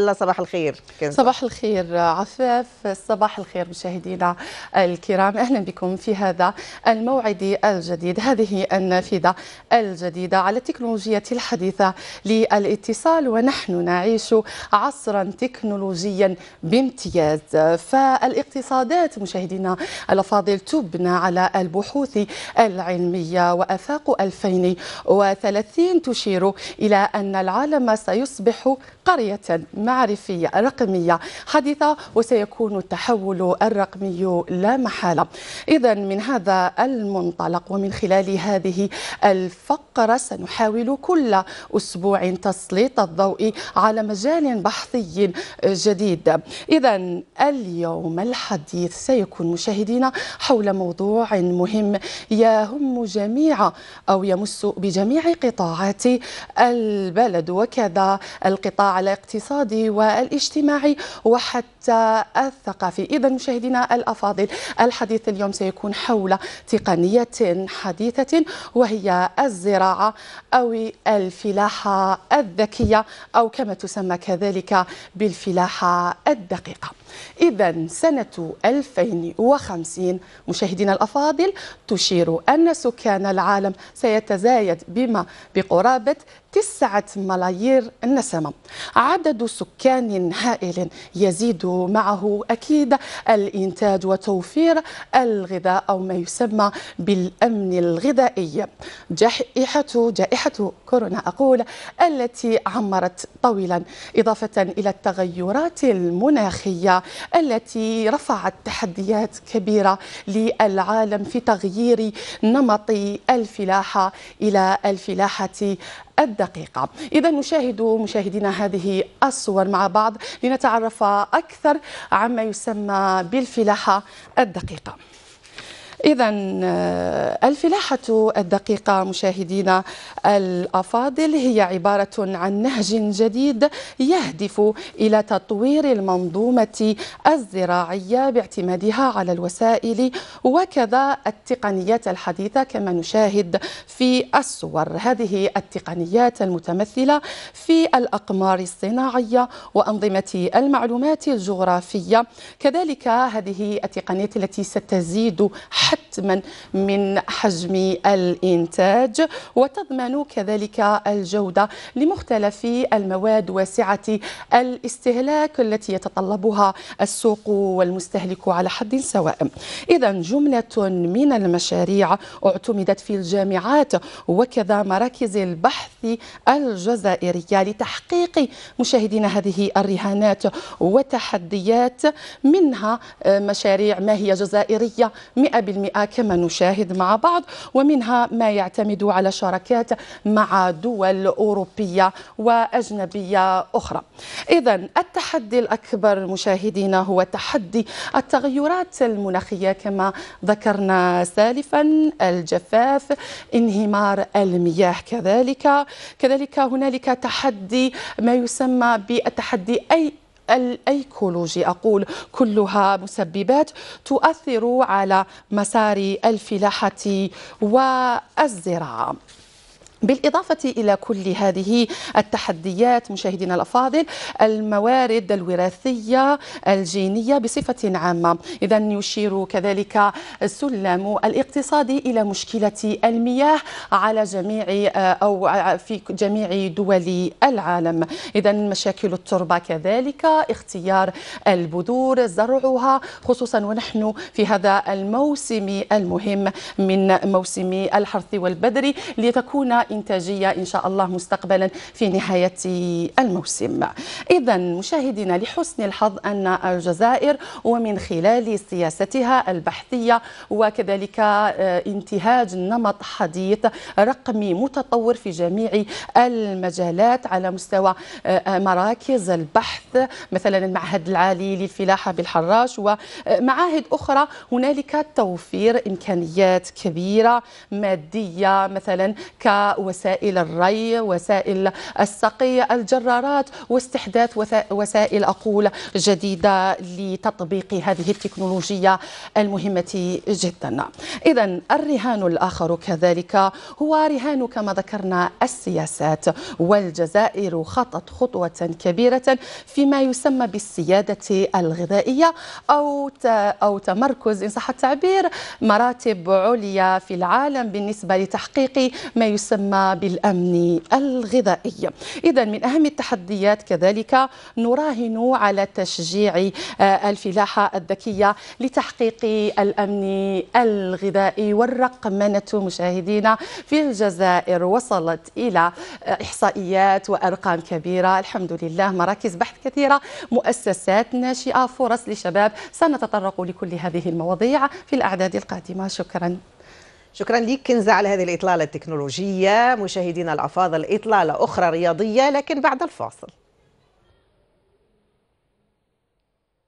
الله صباح الخير كنت. صباح الخير عفاف صباح الخير مشاهدينا الكرام اهلا بكم في هذا الموعد الجديد هذه النافذه الجديده على التكنولوجيا الحديثه للاتصال ونحن نعيش عصرا تكنولوجيا بامتياز فالاقتصادات مشاهدينا الافاضل تبنى على البحوث العلميه وافاق 2030 تشير الى ان العالم سيصبح قريه المعرفية الرقمية حديثة وسيكون التحول الرقمي لا محالة إذا من هذا المنطلق ومن خلال هذه الفقرة سنحاول كل أسبوع تسليط الضوء على مجال بحثي جديد إذا اليوم الحديث سيكون مشاهدينا حول موضوع مهم يهم جميع أو يمس بجميع قطاعات البلد وكذا القطاع الاقتصادي الاقتصادي والاجتماعي وحتى حتى الثقافي إذا مشاهدينا الأفاضل الحديث اليوم سيكون حول تقنية حديثة وهي الزراعة أو الفلاحة الذكية أو كما تسمى كذلك بالفلاحة الدقيقة إذا سنة 2050 مشاهدينا الأفاضل تشير أن سكان العالم سيتزايد بما بقرابة تسعة ملايير نسمة عدد سكان هائل يزيد معه أكيد الإنتاج وتوفير الغذاء أو ما يسمى بالأمن الغذائي جائحة جائحة كورونا أقول التي عمرت طويلا إضافة إلى التغيرات المناخية التي رفعت تحديات كبيرة للعالم في تغيير نمط الفلاحة إلى الفلاحة الدقيقة إذا نشاهد مشاهدينا هذه الصور مع بعض لنتعرف أكثر عما يسمى بالفلاحة الدقيقة إذا آه، الفلاحة الدقيقة مشاهدينا الأفاضل هي عبارة عن نهج جديد يهدف إلى تطوير المنظومة الزراعية باعتمادها على الوسائل وكذا التقنيات الحديثة كما نشاهد في الصور هذه التقنيات المتمثلة في الأقمار الصناعية وأنظمة المعلومات الجغرافية كذلك هذه التقنيات التي ستزيد حجم حتما من حجم الإنتاج وتضمن كذلك الجودة لمختلف المواد واسعه الاستهلاك التي يتطلبها السوق والمستهلك على حد سواء إذا جملة من المشاريع اعتمدت في الجامعات وكذا مراكز البحث الجزائرية لتحقيق مشاهدين هذه الرهانات وتحديات منها مشاريع ما هي جزائرية 100% 100% كما نشاهد مع بعض ومنها ما يعتمد على شراكات مع دول أوروبية وأجنبية أخرى إذا التحدي الأكبر مشاهدينا هو تحدي التغيرات المناخية كما ذكرنا سالفا الجفاف انهمار المياه كذلك كذلك هنالك تحدي ما يسمى بالتحدي أي الأيكولوجي أقول كلها مسببات تؤثر على مسار الفلاحة والزراعة بالإضافة إلى كل هذه التحديات مشاهدينا الأفاضل الموارد الوراثية الجينية بصفة عامة إذا يشير كذلك السلم الاقتصادي إلى مشكلة المياه على جميع أو في جميع دول العالم إذا مشاكل التربة كذلك اختيار البذور زرعها خصوصا ونحن في هذا الموسم المهم من موسم الحرث والبدر لتكون إنتاجية إن شاء الله مستقبلا في نهاية الموسم إذا مشاهدينا لحسن الحظ أن الجزائر ومن خلال سياستها البحثية وكذلك آه، انتهاج نمط حديث رقمي متطور في جميع المجالات على مستوى آه، مراكز البحث مثلا المعهد العالي للفلاحة بالحراش ومعاهد أخرى هنالك توفير إمكانيات كبيرة مادية مثلا ك وسائل الري وسائل السقي الجرارات واستحداث وسائل أقول جديدة لتطبيق هذه التكنولوجيا المهمة جدا إذا الرهان الآخر كذلك هو رهان كما ذكرنا السياسات والجزائر خطت خطوة كبيرة فيما يسمى بالسيادة الغذائية أو أو تمركز إن صح التعبير مراتب عليا في العالم بالنسبة لتحقيق ما يسمى العامة بالأمن الغذائي إذا من أهم التحديات كذلك نراهن على تشجيع آه، الفلاحة الذكية لتحقيق الأمن الغذائي والرقمنة مشاهدينا في الجزائر وصلت إلى آه، إحصائيات وأرقام كبيرة الحمد لله مراكز بحث كثيرة مؤسسات ناشئة فرص لشباب سنتطرق لكل هذه المواضيع في الأعداد القادمة شكرا شكرا لك كنزة على هذه الإطلالة التكنولوجية مشاهدينا الأفاضل إطلالة أخرى رياضية لكن بعد الفاصل